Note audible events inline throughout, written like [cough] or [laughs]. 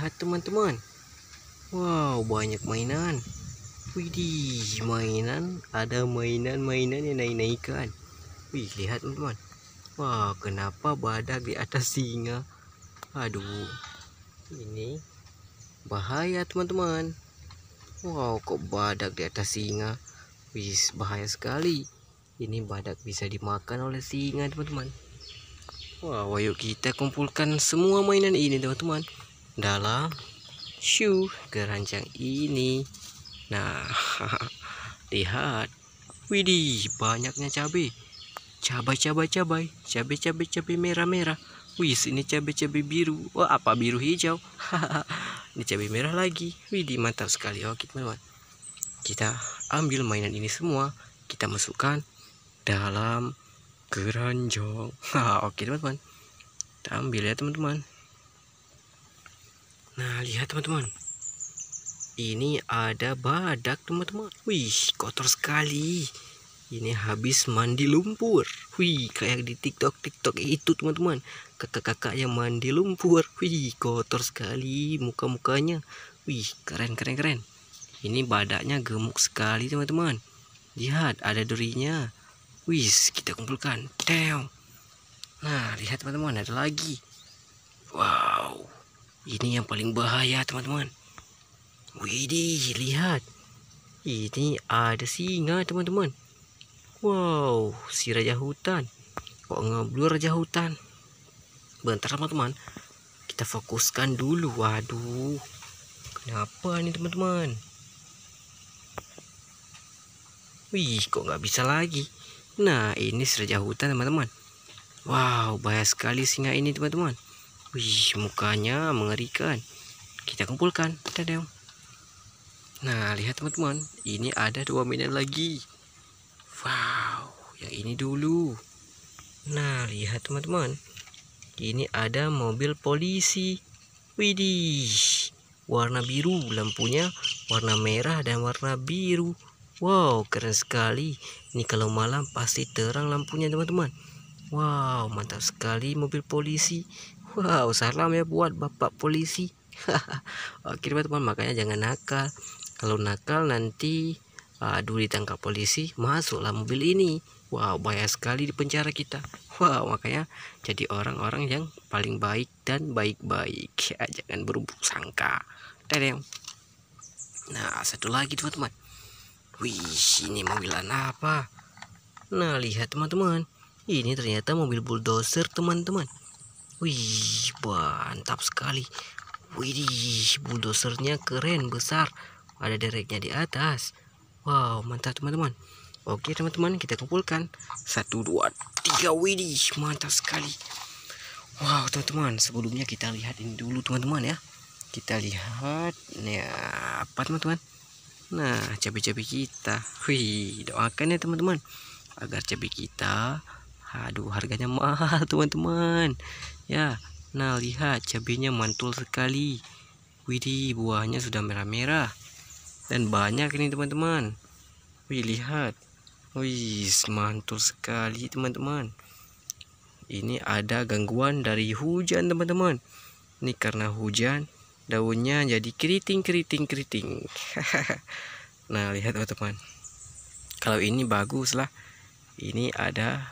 lihat teman-teman wow banyak mainan widih mainan ada mainan-mainan yang naik-naikan wih lihat teman-teman wah kenapa badak di atas singa aduh ini bahaya teman-teman wow kok badak di atas singa wih bahaya sekali ini badak bisa dimakan oleh singa teman-teman wah ayo kita kumpulkan semua mainan ini teman-teman dalam shoe keranjang ini nah [laughs] lihat widih banyaknya cabai cabai cabai cabai cabai cabai cabai merah merah wis ini cabai cabai biru wah apa biru hijau [laughs] ini cabai merah lagi widih mantap sekali oke oh, teman-teman kita ambil mainan ini semua kita masukkan dalam keranjang [laughs] oke teman-teman kita ambil ya teman-teman Nah, lihat teman-teman. Ini ada badak, teman-teman. Wih, kotor sekali. Ini habis mandi lumpur. Wih, kayak di TikTok-TikTok itu, teman-teman. Kakak-kakak yang mandi lumpur. Wih, kotor sekali muka-mukanya. Wih, keren-keren-keren. Ini badaknya gemuk sekali, teman-teman. Lihat, ada durinya. Wih, kita kumpulkan. Teo. Nah, lihat teman-teman, ada lagi. Wow. Ini yang paling bahaya teman-teman. Widih, lihat. Ini ada singa teman-teman. Wow, si raja hutan. Kok ngeblur raja hutan? Bentar teman-teman. Kita fokuskan dulu. Waduh. Kenapa ini teman-teman? Wih, kok nggak bisa lagi? Nah, ini si raja hutan teman-teman. Wow, bahaya sekali singa ini teman-teman. Wih, mukanya mengerikan. Kita kumpulkan. Dadam. Nah, lihat teman-teman. Ini ada dua minion lagi. Wow, yang ini dulu. Nah, lihat teman-teman. Ini ada mobil polisi. Widih. Warna biru, lampunya warna merah dan warna biru. Wow, keren sekali. Ini kalau malam pasti terang lampunya, teman-teman. Wow, mantap sekali mobil polisi. Wow, salam ya buat Bapak polisi. [laughs] Oke, oh, teman, ya, teman makanya jangan nakal. Kalau nakal nanti aduh ditangkap polisi, masuklah mobil ini. Wow, bahaya sekali di penjara kita. Wow, makanya jadi orang-orang yang paling baik dan baik-baik. [laughs] Ya, jangan berburuk sangka. Tereng. Eh, nah, satu lagi teman-teman. Wih, ini mobilan apa? Nah, lihat teman-teman. Ini ternyata mobil bulldozer teman-teman. Wih, mantap sekali. Wih, bulldozernya keren besar. Ada dereknya di atas. Wow, mantap teman-teman. Oke teman-teman, kita kumpulkan. Satu, dua, tiga. Wih, mantap sekali. Wow, teman-teman. Sebelumnya kita lihat ini dulu teman-teman ya. Kita lihat. Ya, apa teman-teman? Nah, cabai-cabai kita. Wih, doakan ya teman-teman. Agar cabai kita. Aduh, harganya mahal teman-teman. Ya, nah lihat cabenya mantul sekali. Widih, buahnya sudah merah-merah. Dan banyak ini teman-teman. Wih, lihat. Wih, mantul sekali teman-teman. Ini ada gangguan dari hujan teman-teman. Ini karena hujan daunnya jadi keriting-keriting-keriting. [laughs] nah, lihat teman teman. Kalau ini bagus lah. Ini ada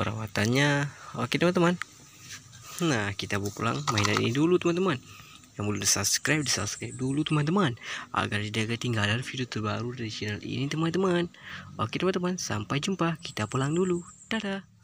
perawatannya. Oke teman-teman. Nah, kita buat pulang mainan ini dulu teman-teman. Yang belum subscribe, di subscribe dulu teman-teman. Agar tidak ketinggalan video terbaru dari channel ini teman-teman. Oke teman-teman, sampai jumpa. Kita pulang dulu. Dadah.